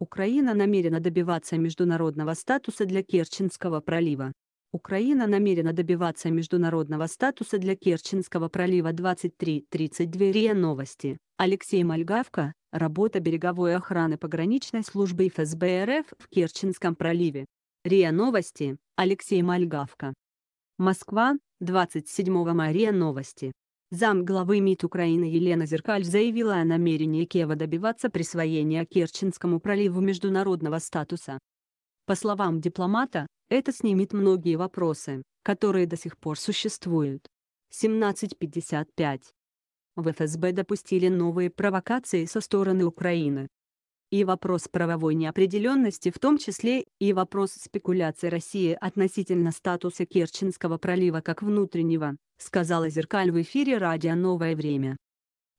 Украина намерена добиваться международного статуса для Керченского пролива. Украина намерена добиваться международного статуса для Керченского пролива 23-32 РИА Новости. Алексей Мальгавка, работа береговой охраны пограничной службы ФСБ РФ в Керченском проливе. РИА Новости, Алексей Мальгавка. Москва, 27 мая РИА Новости. Зам главы МИД Украины Елена Зеркаль заявила о намерении Киева добиваться присвоения Керченскому проливу международного статуса. По словам дипломата, это снимет многие вопросы, которые до сих пор существуют. 17.55 В ФСБ допустили новые провокации со стороны Украины и вопрос правовой неопределенности, в том числе и вопрос спекуляции России относительно статуса Керченского пролива как внутреннего, сказала Зеркаль в эфире «Радио Новое время».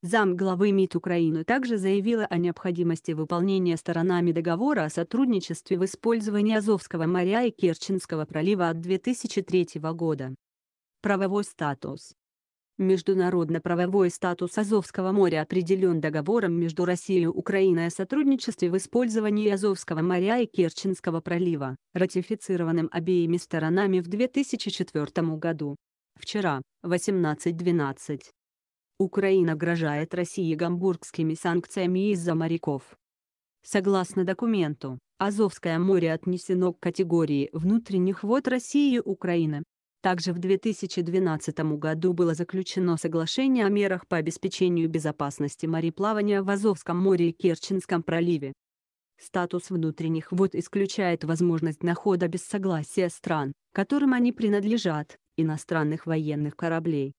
Зам главы МИД Украины также заявила о необходимости выполнения сторонами договора о сотрудничестве в использовании Азовского моря и Керченского пролива от 2003 года. Правовой статус Международно-правовой статус Азовского моря определен договором между Россией и Украиной о сотрудничестве в использовании Азовского моря и Керченского пролива, ратифицированным обеими сторонами в 2004 году. Вчера, 18.12. Украина угрожает России гамбургскими санкциями из-за моряков. Согласно документу, Азовское море отнесено к категории внутренних вод России и Украины, также в 2012 году было заключено соглашение о мерах по обеспечению безопасности мореплавания в Азовском море и Керченском проливе. Статус внутренних вод исключает возможность находа без согласия стран, которым они принадлежат, иностранных военных кораблей.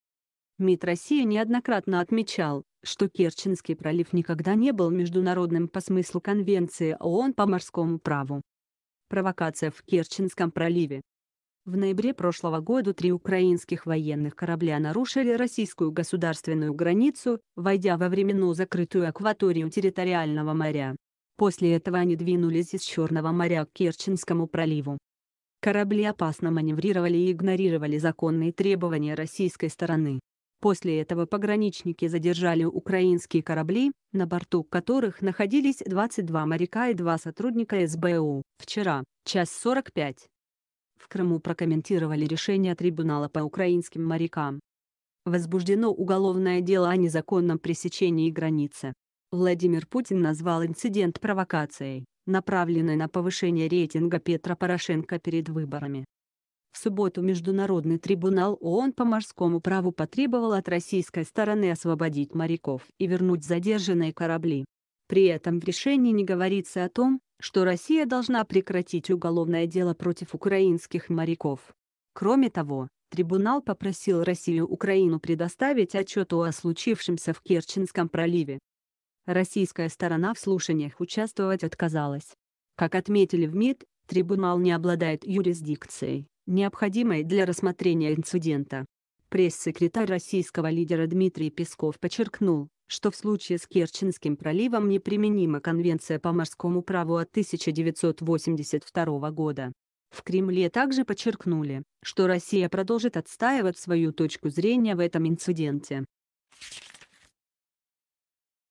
МИД России неоднократно отмечал, что Керченский пролив никогда не был международным по смыслу Конвенции ООН по морскому праву. Провокация в Керченском проливе в ноябре прошлого года три украинских военных корабля нарушили российскую государственную границу, войдя во временно закрытую акваторию территориального моря. После этого они двинулись из Черного моря к Керченскому проливу. Корабли опасно маневрировали и игнорировали законные требования российской стороны. После этого пограничники задержали украинские корабли, на борту которых находились 22 моряка и два сотрудника СБУ. Вчера, час 45, в Крыму прокомментировали решение трибунала по украинским морякам. Возбуждено уголовное дело о незаконном пресечении границы. Владимир Путин назвал инцидент провокацией, направленной на повышение рейтинга Петра Порошенко перед выборами. В субботу Международный трибунал ООН по морскому праву потребовал от российской стороны освободить моряков и вернуть задержанные корабли. При этом в решении не говорится о том, что Россия должна прекратить уголовное дело против украинских моряков. Кроме того, трибунал попросил Россию Украину предоставить отчет о случившемся в Керченском проливе. Российская сторона в слушаниях участвовать отказалась. Как отметили в МИД, трибунал не обладает юрисдикцией, необходимой для рассмотрения инцидента. Пресс-секретарь российского лидера Дмитрий Песков подчеркнул, что в случае с Керченским проливом неприменима Конвенция по морскому праву от 1982 года. В Кремле также подчеркнули, что Россия продолжит отстаивать свою точку зрения в этом инциденте.